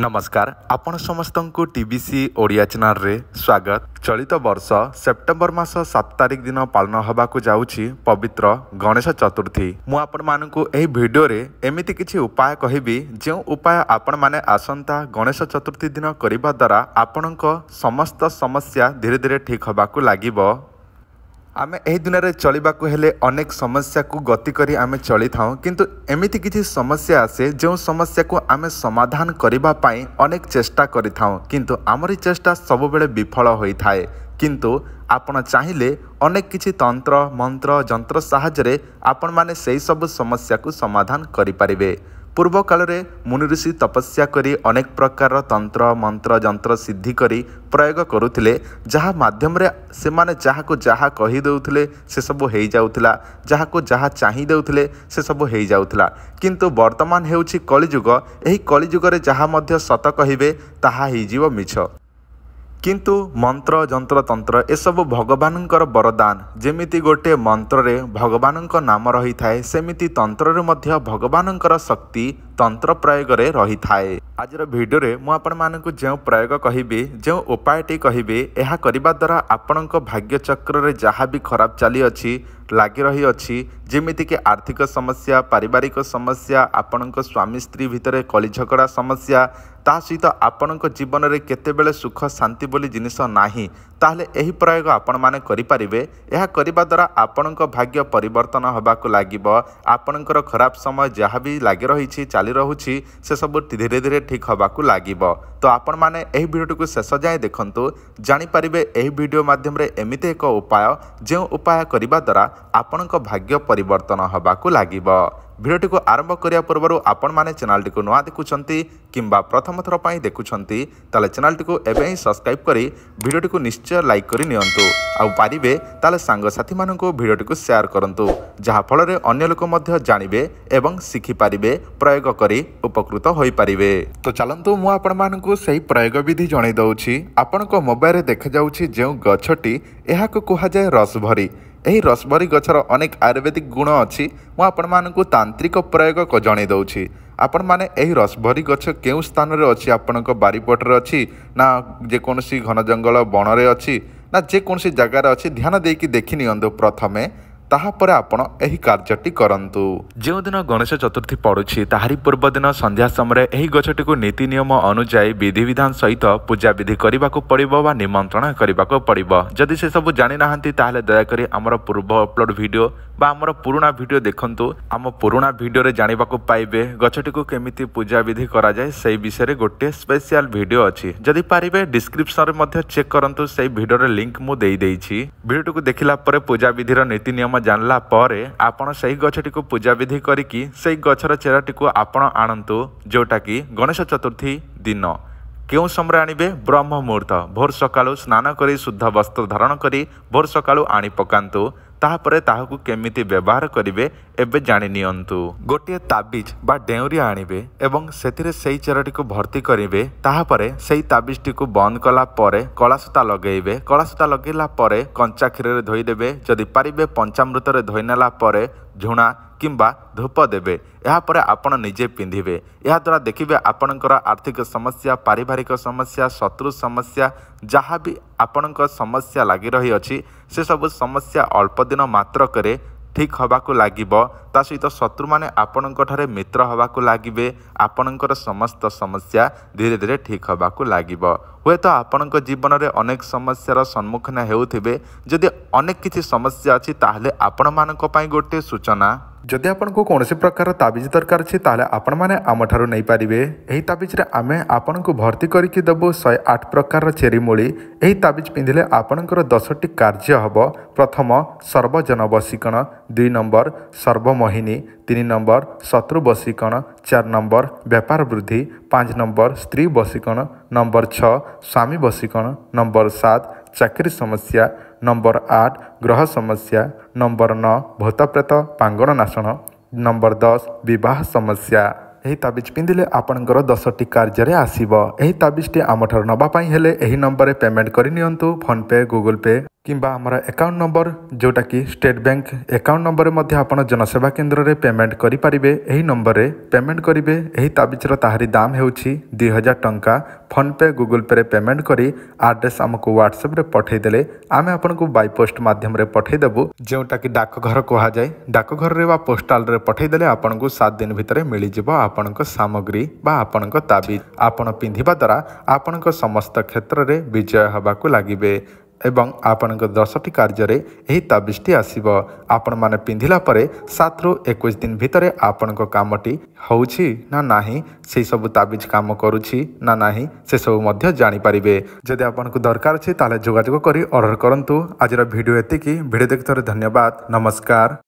ନମସ୍କାର ଆପଣ ସମସ୍ତଙ୍କୁ ଟି ବି ସି ଓଡ଼ିଆ ଚ୍ୟାନେଲରେ ସ୍ୱାଗତ ଚଳିତ ବର୍ଷ ସେପ୍ଟେମ୍ବର ମାସ ସାତ ତାରିଖ ଦିନ ପାଳନ ହେବାକୁ ଯାଉଛି ପବିତ୍ର ଗଣେଶ ଚତୁର୍ଥୀ ମୁଁ ଆପଣମାନଙ୍କୁ ଏହି ଭିଡ଼ିଓରେ ଏମିତି କିଛି ଉପାୟ କହିବି ଯେଉଁ ଉପାୟ ଆପଣମାନେ ଆସନ୍ତା ଗଣେଶ ଚତୁର୍ଥୀ ଦିନ କରିବା ଦ୍ୱାରା ଆପଣଙ୍କ ସମସ୍ତ ସମସ୍ୟା ଧୀରେ ଧୀରେ ଠିକ୍ ହେବାକୁ ଲାଗିବ ଆମେ ଏହି ଦୁନିଆରେ ଚଳିବାକୁ ହେଲେ ଅନେକ ସମସ୍ୟାକୁ ଗତି କରି ଆମେ ଚଳିଥାଉଁ କିନ୍ତୁ ଏମିତି କିଛି ସମସ୍ୟା ଆସେ ଯେଉଁ ସମସ୍ୟାକୁ ଆମେ ସମାଧାନ କରିବା ପାଇଁ ଅନେକ ଚେଷ୍ଟା କରିଥାଉଁ କିନ୍ତୁ ଆମରି ଚେଷ୍ଟା ସବୁବେଳେ ବିଫଳ ହୋଇଥାଏ କିନ୍ତୁ ଆପଣ ଚାହିଁଲେ ଅନେକ କିଛି ତନ୍ତ୍ର ମନ୍ତ୍ର ଯନ୍ତ୍ର ସାହାଯ୍ୟରେ ଆପଣମାନେ ସେହି ସବୁ ସମସ୍ୟାକୁ ସମାଧାନ କରିପାରିବେ ପୂର୍ବ କାଳରେ ମୁନି ଋଷି ତପସ୍ୟା କରି ଅନେକ ପ୍ରକାରର ତନ୍ତ୍ର ମନ୍ତ୍ର ଯନ୍ତ୍ର ସିଦ୍ଧି କରି ପ୍ରୟୋଗ କରୁଥିଲେ ଯାହା ମାଧ୍ୟମରେ ସେମାନେ ଯାହାକୁ ଯାହା କହିଦେଉଥିଲେ ସେସବୁ ହେଇଯାଉଥିଲା ଯାହାକୁ ଯାହା ଚାହିଁ ଦେଉଥିଲେ ସେସବୁ ହେଇଯାଉଥିଲା କିନ୍ତୁ ବର୍ତ୍ତମାନ ହେଉଛି କଳିଯୁଗ ଏହି କଳିଯୁଗରେ ଯାହା ମଧ୍ୟ ସତ କହିବେ ତାହା ହେଇଯିବ ମିଛ କିନ୍ତୁ ମନ୍ତ୍ର ଯନ୍ତ୍ରତନ୍ତ୍ର ଏସବୁ ଭଗବାନଙ୍କର ବରଦାନ ଯେମିତି ଗୋଟିଏ ମନ୍ତ୍ରରେ ଭଗବାନଙ୍କ ନାମ ରହିଥାଏ ସେମିତି ତନ୍ତ୍ରରେ ମଧ୍ୟ ଭଗବାନଙ୍କର ଶକ୍ତି ତନ୍ତ୍ର ପ୍ରୟୋଗରେ ରହିଥାଏ ଆଜିର ଭିଡ଼ିଓରେ ମୁଁ ଆପଣମାନଙ୍କୁ ଯେଉଁ ପ୍ରୟୋଗ କହିବି ଯେଉଁ ଉପାୟଟି କହିବି ଏହା କରିବା ଦ୍ୱାରା ଆପଣଙ୍କ ଭାଗ୍ୟଚକ୍ରରେ ଯାହା ବି ଖରାପ ଚାଲିଅଛି ଲାଗି ରହିଅଛି ଯେମିତିକି ଆର୍ଥିକ ସମସ୍ୟା ପାରିବାରିକ ସମସ୍ୟା ଆପଣଙ୍କ ସ୍ୱାମୀ ସ୍ତ୍ରୀ ଭିତରେ କଳି ଝଗଡ଼ା ସମସ୍ୟା ତା ସହିତ ଆପଣଙ୍କ ଜୀବନରେ କେତେବେଳେ ସୁଖ ଶାନ୍ତି ବୋଲି ଜିନିଷ ନାହିଁ ତାହେଲେ ଏହି ପ୍ରୟୋଗ ଆପଣମାନେ କରିପାରିବେ ଏହା କରିବା ଦ୍ୱାରା ଆପଣଙ୍କ ଭାଗ୍ୟ ପରିବର୍ତ୍ତନ ହେବାକୁ ଲାଗିବ ଆପଣଙ୍କର ଖରାପ ସମୟ ଯାହା ବି ଲାଗି ରହିଛି ଚାଲି ରହୁଛି ସେସବୁ ଧୀରେ ଧୀରେ ଠିକ୍ ହେବାକୁ ଲାଗିବ ତ ଆପଣମାନେ ଏହି ଭିଡ଼ିଓଟିକୁ ଶେଷ ଯାଏଁ ଦେଖନ୍ତୁ ଜାଣିପାରିବେ ଏହି ଭିଡ଼ିଓ ମାଧ୍ୟମରେ ଏମିତି ଏକ ଉପାୟ ଯେଉଁ ଉପାୟ କରିବା ଦ୍ୱାରା ଆପଣଙ୍କ ଭାଗ୍ୟ ପରିବର୍ତ୍ତନ ହେବାକୁ ଲାଗିବ ভিডিওটিকে আরম্ভ করা পূর্ব আপন মানে চ্যানেলটি নয় দেখুম কিংবা প্রথম থর দেখুম তাহলে চ্যানেলটি এবে হি সবসক্রাইব করে ভিডিওটি নিশ্চয় লাইক করে নিয়ন্তু আপারে তাহলে সাংসাথী মানুষ ভিডিওটি সেয়ার করতু যাফলের অন্য লোক জাঁবে এবং শিখিপারে প্রয়োগ করে উপকৃত হয়ে পে তো চলতু মু আপন আপনার সেই প্রয়োগ বিধি জনাই দেছি আপনার মোবাইলে দেখা যাচ্ছে যে গছটি এখন কুহযায় রসভরি ଏହି ରସବରି ଗଛର ଅନେକ ଆୟୁର୍ବେଦିକ ଗୁଣ ଅଛି ମୁଁ ଆପଣମାନଙ୍କୁ ତାନ୍ତ୍ରିକ ପ୍ରୟୋଗ ଜଣାଇ ଦେଉଛି ଆପଣମାନେ ଏହି ରସଭରି ଗଛ କେଉଁ ସ୍ଥାନରେ ଅଛି ଆପଣଙ୍କ ବାରିପଟରେ ଅଛି ନା ଯେକୌଣସି ଘନ ଜଙ୍ଗଲ ବଣରେ ଅଛି ନା ଯେକୌଣସି ଜାଗାରେ ଅଛି ଧ୍ୟାନ ଦେଇକି ଦେଖିନିଅନ୍ତୁ ପ୍ରଥମେ ତାହାପରେ ଆପଣ ଏହି କାର୍ଯ୍ୟଟି କରନ୍ତୁ ଯେଉଁଦିନ ଗଣେଶ ଚତୁର୍ଥୀ ପଡ଼ୁଛି ତାହାରି ପୂର୍ବଦିନ ସନ୍ଧ୍ୟା ସମୟରେ ଏହି ଗଛଟିକୁ ନୀତି ନିୟମ ଅନୁଯାୟୀ ବିଧିବିଧାନ ସହିତ ପୂଜାବିଧି କରିବାକୁ ପଡ଼ିବ ବା ନିମନ୍ତ୍ରଣ କରିବାକୁ ପଡ଼ିବ ଯଦି ସେସବୁ ଜାଣିନାହାନ୍ତି ତାହେଲେ ଦୟାକରି ଆମର ପୂର୍ବ ଅପଲୋଡ଼ ଭିଡ଼ିଓ ବା ଆମର ପୁରୁଣା ଭିଡ଼ିଓ ଦେଖନ୍ତୁ ଆମ ପୁରୁଣା ଭିଡ଼ିଓରେ ଜାଣିବାକୁ ପାଇବେ ଗଛଟିକୁ କେମିତି ପୂଜାବିଧି କରାଯାଏ ସେହି ବିଷୟରେ ଗୋଟିଏ ସ୍ପେସିଆଲ ଭିଡ଼ିଓ ଅଛି ଯଦି ପାରିବେ ଡିସ୍କ୍ରିପସନରେ ମଧ୍ୟ ଚେକ୍ କରନ୍ତୁ ସେହି ଭିଡ଼ିଓର ଲିଙ୍କ ମୁଁ ଦେଇଦେଇଛି ଭିଡ଼ିଓଟିକୁ ଦେଖିଲା ପରେ ପୂଜାବିଧିର ନୀତି ନିୟମ ଜାଣିଲା ପରେ ଆପଣ ସେହି ଗଛଟିକୁ ପୂଜାବିଧି କରିକି ସେହି ଗଛର ଚେରଟିକୁ ଆପଣ ଆଣନ୍ତୁ ଯେଉଁଟାକି ଗଣେଶ ଚତୁର୍ଥୀ ଦିନ କେଉଁ ସମୟରେ ଆଣିବେ ବ୍ରହ୍ମ ମୁହୂର୍ତ୍ତ ଭୋର ସକାଳୁ ସ୍ନାନ କରି ଶୁଦ୍ଧ ବସ୍ତ୍ର ଧାରଣ କରି ଭୋର ସକାଳୁ ଆଣି ପକାନ୍ତୁ ତାହାପରେ ତାହାକୁ କେମିତି ବ୍ୟବହାର କରିବେ ଏବେ ଜାଣି ନିଅନ୍ତୁ ଗୋଟିଏ ତାବିଜ ବା ଡେଉଁରି ଆଣିବେ ଏବଂ ସେଥିରେ ସେହି ଚେରଟିକୁ ଭର୍ତ୍ତି କରିବେ ତାହାପରେ ସେହି ତାବିଜଟିକୁ ବନ୍ଦ କଲା ପରେ କଳାସୂତା ଲଗାଇବେ କଳାସୂତା ଲଗାଇଲା ପରେ କଞ୍ଚା କ୍ଷୀରରେ ଧୋଇଦେବେ ଯଦି ପାରିବେ ପଞ୍ଚାମୃତରେ ଧୋଇନେଲା ପରେ ଝୁଣା କିମ୍ବା ଧୂପ ଦେବେ ଏହାପରେ ଆପଣ ନିଜେ ପିନ୍ଧିବେ ଏହାଦ୍ୱାରା ଦେଖିବେ ଆପଣଙ୍କର ଆର୍ଥିକ ସମସ୍ୟା ପାରିବାରିକ ସମସ୍ୟା ଶତ୍ରୁ ସମସ୍ୟା ଯାହା ବି ଆପଣଙ୍କ ସମସ୍ୟା ଲାଗି ରହିଅଛି ସେସବୁ ସମସ୍ୟା ଅଳ୍ପ ଦିନ ମାତ୍ରକରେ ଠିକ୍ ହେବାକୁ ଲାଗିବ ସତ୍ତା ସହିତ ଶତ୍ରୁମାନେ ଆପଣଙ୍କଠାରେ ମିତ୍ର ହେବାକୁ ଲାଗିବେ ଆପଣଙ୍କର ସମସ୍ତ ସମସ୍ୟା ଧୀରେ ଧୀରେ ଠିକ୍ ହେବାକୁ ଲାଗିବ ହୁଏତ ଆପଣଙ୍କ ଜୀବନରେ ଅନେକ ସମସ୍ୟାର ସମ୍ମୁଖୀନ ହେଉଥିବେ ଯଦି ଅନେକ କିଛି ସମସ୍ୟା ଅଛି ତାହେଲେ ଆପଣମାନଙ୍କ ପାଇଁ ଗୋଟିଏ ସୂଚନା ଯଦି ଆପଣଙ୍କୁ କୌଣସି ପ୍ରକାର ତାବିଜ ଦରକାର ଅଛି ତାହେଲେ ଆପଣମାନେ ଆମଠାରୁ ନେଇପାରିବେ ଏହି ତାବିଜରେ ଆମେ ଆପଣଙ୍କୁ ଭର୍ତ୍ତି କରିକି ଦେବୁ ଶହେ ଆଠ ପ୍ରକାରର ଚେରିମୂଳି ଏହି ତାବିଜ ପିନ୍ଧିଲେ ଆପଣଙ୍କର ଦଶଟି କାର୍ଯ୍ୟ ହେବ ପ୍ରଥମ ସର୍ବଜନବଶୀକରଣ ଦୁଇ ନମ୍ବର ସର୍ବମ मोहिनी तीन नंबर शत्रु वशीकरण चार नंबर व्यापार वृद्धि पाँच नंबर स्त्री वशीकरण नंबर छः स्वामी वशीकरण नंबर सात चाकरी समस्या नंबर आठ ग्रह समस्या नंबर नौ भूतप्रेत पांगण नाशन नंबर दस बह समस्या ଏହି ତାବିଜ ପିନ୍ଧିଲେ ଆପଣଙ୍କର ଦଶଟି କାର୍ଯ୍ୟରେ ଆସିବ ଏହି ତାବିଜଟି ଆମଠାରୁ ନେବା ପାଇଁ ହେଲେ ଏହି ନମ୍ବରରେ ପେମେଣ୍ଟ କରିନିଅନ୍ତୁ ଫୋନ୍ପେ କିମ୍ବା ଆମର ଆକାଉଣ୍ଟ ନମ୍ବର ଯେଉଁଟାକି ଷ୍ଟେଟ୍ ବ୍ୟାଙ୍କ ଆକାଉଣ୍ଟ ନମ୍ବରରେ ମଧ୍ୟ ଆପଣ ଜନସେବା କେନ୍ଦ୍ରରେ ପେମେଣ୍ଟ କରିପାରିବେ ଏହି ନମ୍ବରରେ ପେମେଣ୍ଟ କରିବେ ଏହି ତାବିଜର ତାହାରି ଦାମ ହେଉଛି ଦୁଇ ହଜାର ଟଙ୍କା ଫୋନ୍ପେ ଗୁଗୁଲ୍ ପେରେ ପେମେଣ୍ଟ କରି ଆଡ୍ରେସ୍ ଆମକୁ ହ୍ୱାଟ୍ସଆପ୍ରେ ପଠାଇଦେଲେ ଆମେ ଆପଣଙ୍କୁ ବାଇ ପୋଷ୍ଟ ମାଧ୍ୟମରେ ପଠାଇଦେବୁ ଯେଉଁଟାକି ଡାକଘର କୁହାଯାଏ ଡାକଘରରେ ବା ପୋଷ୍ଟାଲରେ ପଠାଇଦେଲେ ଆପଣଙ୍କୁ ସାତ ଦିନ ଭିତରେ ମିଳିଯିବ ଆପଣଙ୍କ ସାମଗ୍ରୀ ବା ଆପଣଙ୍କ ତାବିଜ ଆପଣ ପିନ୍ଧିବା ଦ୍ୱାରା ଆପଣଙ୍କ ସମସ୍ତ କ୍ଷେତ୍ରରେ ବିଜୟ ହେବାକୁ ଲାଗିବେ ଏବଂ ଆପଣଙ୍କ ଦଶଟି କାର୍ଯ୍ୟରେ ଏହି ତାବିଜଟି ଆସିବ ଆପଣମାନେ ପିନ୍ଧିଲା ପରେ ସାତରୁ ଏକୋଇଶ ଦିନ ଭିତରେ ଆପଣଙ୍କ କାମଟି ହେଉଛି ନା ନାହିଁ ସେହିସବୁ ତାବିଜ କାମ କରୁଛି ନା ନାହିଁ ସେସବୁ ମଧ୍ୟ ଜାଣିପାରିବେ ଯଦି ଆପଣଙ୍କୁ ଦରକାର ଅଛି ତାହେଲେ ଯୋଗାଯୋଗ କରି ଅର୍ଡ଼ର କରନ୍ତୁ ଆଜିର ଭିଡ଼ିଓ ଏତିକି ଭିଡ଼ିଓ ଦେଖିଥିବାରୁ ଧନ୍ୟବାଦ ନମସ୍କାର